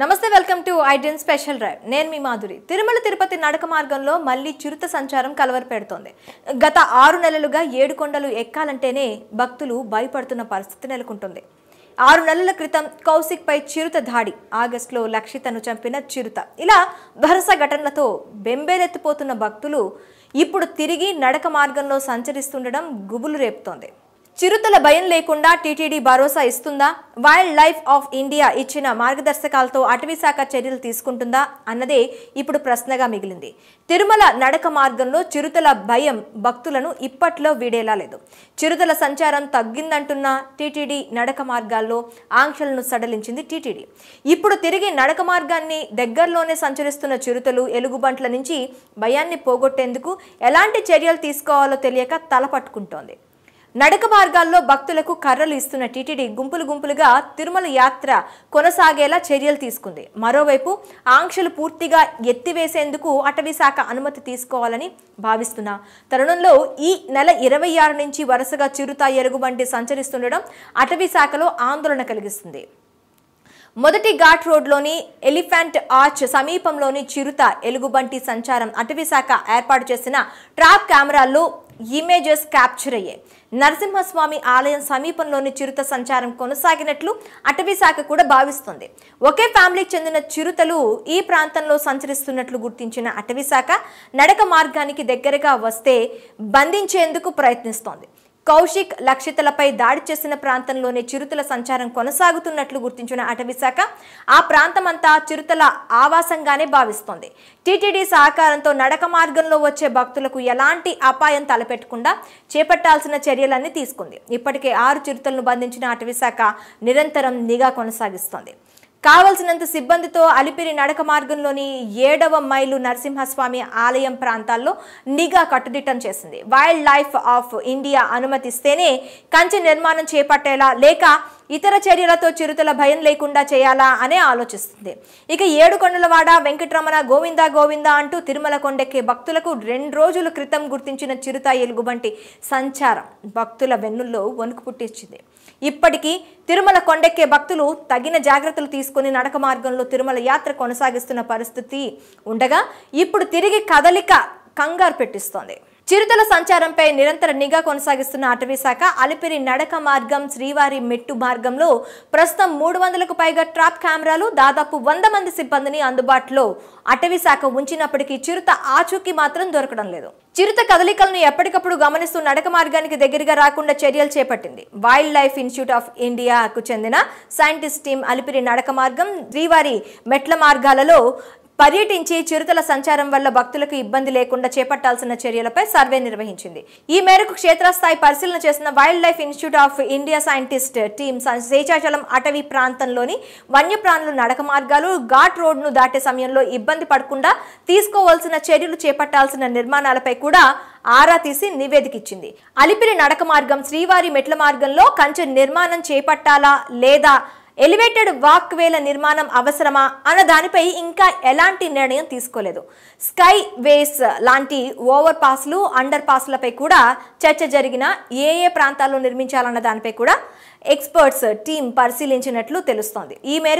నమస్తే welcome to ఐడెన్ special drive నేను మీ మాధురి తిరుమల తిరుపతి నడక మార్గంలో మళ్ళీ చిరుత సంచారం కలవరపెడుతోంది గత ఆరు నెలలుగా ఏడు కొండలు ఎక్కాలంటేనే భక్తులు భయపడుతున్న పరిస్థితి నెలకొంటుంది ఆరు నెలల క్రితం కౌశిక్పై చిరుత దాడి ఆగస్టులో లక్షితను చంపిన చిరుత ఇలా వరుస ఘటనలతో బెంబేలెత్తిపోతున్న భక్తులు ఇప్పుడు తిరిగి నడక మార్గంలో సంచరిస్తుండడం గుబులు రేపుతోంది చిరుతల భయం లేకుండా టీటీడీ భరోసా ఇస్తుందా వైల్డ్ లైఫ్ ఆఫ్ ఇండియా ఇచ్చిన మార్గదర్శకాలతో అటవీశాఖ చర్యలు తీసుకుంటుందా అన్నదే ఇప్పుడు ప్రశ్నగా మిగిలింది తిరుమల నడక మార్గంలో చిరుతల భయం భక్తులను ఇప్పట్లో వీడేలా లేదు చిరుతల సంచారం తగ్గిందంటున్న టీటీడీ నడక మార్గాల్లో ఆంక్షలను సడలించింది టీటీడీ ఇప్పుడు తిరిగి నడక మార్గాన్ని దగ్గరలోనే సంచరిస్తున్న చిరుతలు ఎలుగుబంట్ల నుంచి భయాన్ని పోగొట్టేందుకు ఎలాంటి చర్యలు తీసుకోవాలో తెలియక తలపట్టుకుంటోంది నడక మార్గాల్లో భక్తులకు కర్రలు ఇస్తున్న టీటీడీ గుంపులు గుంపులుగా తిరుమల యాత్ర కొనసాగేలా చర్యలు తీసుకుంది మరోవైపు ఆంక్షలు పూర్తిగా ఎత్తివేసేందుకు అటవీశాఖ అనుమతి తీసుకోవాలని భావిస్తున్న తరుణంలో ఈ నెల ఇరవై ఆరు నుంచి వరుసగా చిరుత ఎరుగుబంటి సంచరిస్తుండడం అటవీశాఖలో ఆందోళన కలిగిస్తుంది మొదటి ఘాట్ రోడ్లోని ఎలిఫెంట్ ఆర్చ్ సమీపంలోని చిరుత ఎలుగుబంటి సంచారం అటవీశాఖ ఏర్పాటు చేసిన ట్రాప్ కెమెరాల్లో ఇమేజెస్ క్యాప్చర్ అయ్యాయి నరసింహస్వామి ఆలయం సమీపంలోని చిరుత సంచారం కొనసాగినట్లు అటవీ శాఖ కూడా భావిస్తుంది ఒకే ఫ్యామిలీకి చెందిన చిరుతలు ఈ ప్రాంతంలో సంచరిస్తున్నట్లు గుర్తించిన అటవీ శాఖ నడక మార్గానికి దగ్గరగా వస్తే బంధించేందుకు ప్రయత్నిస్తోంది కౌశిక్ లక్షితలపై దాడి చేసిన ప్రాంతంలోనే చిరుతల సంచారం కొనసాగుతున్నట్లు గుర్తించిన అటవీశాఖ ఆ ప్రాంతమంతా చిరుతల ఆవాసంగానే భావిస్తోంది టీటీడీ సహకారంతో నడక మార్గంలో వచ్చే భక్తులకు ఎలాంటి అపాయం తలపెట్టకుండా చేపట్టాల్సిన చర్యలన్నీ తీసుకుంది ఇప్పటికే ఆరు చిరుతలను బంధించిన అటవీశాఖ నిరంతరం నిఘా కొనసాగిస్తోంది కావలసినంత సిబ్బందితో అలిపిరి నడక మార్గంలోని ఏడవ మైలు నరసింహస్వామి ఆలయం ప్రాంతాల్లో నిఘా కట్టుదిట్టం చేసింది వైల్డ్ లైఫ్ ఆఫ్ ఇండియా అనుమతిస్తేనే కంచె నిర్మాణం చేపట్టేలా లేక ఇతర చర్యలతో చిరుతల భయం లేకుండా చేయాలా అనే ఆలోచిస్తుంది ఇక ఏడుకొండలవాడ వెంకటరమణ గోవింద గోవింద అంటూ తిరుమల కొండెక్కే భక్తులకు రెండు రోజుల క్రితం గుర్తించిన చిరుత ఎలుగుబంటి సంచారం భక్తుల వెన్నుల్లో వణుకు పుట్టించింది ఇప్పటికీ తిరుమల కొండెక్కే భక్తులు తగిన జాగ్రత్తలు తీసుకుని నడక మార్గంలో తిరుమల యాత్ర కొనసాగిస్తున్న పరిస్థితి ఉండగా ఇప్పుడు తిరిగి కదలిక కంగారు పెట్టిస్తోంది చిరుతల సంచారంపై నిరంతర నిఘా కొనసాగిస్తున్న అటవీశాఖ అలిపిరి నడక మార్గం శ్రీవారి మెట్టు మార్గంలో ప్రస్తుతం మూడు వందలకు పైగా ట్రాప్ కెమెరాలు దాదాపు వంద మంది సిబ్బందిని అందుబాటులో అటవీశాఖ ఉంచినప్పటికీ చిరుత ఆచూకీ మాత్రం దొరకడం లేదు చిరుత కదలికలను ఎప్పటికప్పుడు గమనిస్తూ నడక మార్గానికి దగ్గరగా రాకుండా చర్యలు చేపట్టింది వైల్డ్ లైఫ్ ఇన్స్టిట్యూట్ ఆఫ్ ఇండియాకు చెందిన సైంటిస్ట్ టీం అలిపిరి నడక మార్గం శ్రీవారి మెట్ల మార్గాలలో పర్యటించి చిరుతల సంచారం వల్ల భక్తులకు ఇబ్బంది లేకుండా చేపట్టాల్సిన చర్యలపై సర్వే నిర్వహించింది ఈ మేరకు క్షేత్రస్థాయి పరిశీలన చేసిన wildlife institute of India scientist team Seshachalam అటవీ ప్రాంతంలోని వన్యప్రాణులు నడక మార్గాలు ఘాట్ రోడ్ను దాటే సమయంలో ఇబ్బంది పడకుండా తీసుకోవాల్సిన చర్యలు చేపట్టాల్సిన నిర్మాణాలపై కూడా ఆరా తీసి నివేదిక ఇచ్చింది అలిపిరి నడక మార్గం శ్రీవారి మెట్ల మార్గంలో కంచె నిర్మాణం చేపట్టాలా లేదా ఎలివేటెడ్ వాక్ వేల నిర్మాణం అవసరమా అన్న దానిపై ఇంకా ఎలాంటి నిర్ణయం తీసుకోలేదు స్కై వేస్ లాంటి ఓవర్ పాస్లు అండర్ పాస్లపై కూడా చర్చ జరిగిన ఏ ఏ ప్రాంతాల్లో నిర్మించాలన్న దానిపై కూడా ఎక్స్పర్ట్స్ టీం పరిశీలించినట్లు తెలుస్తోంది ఈ మేరకు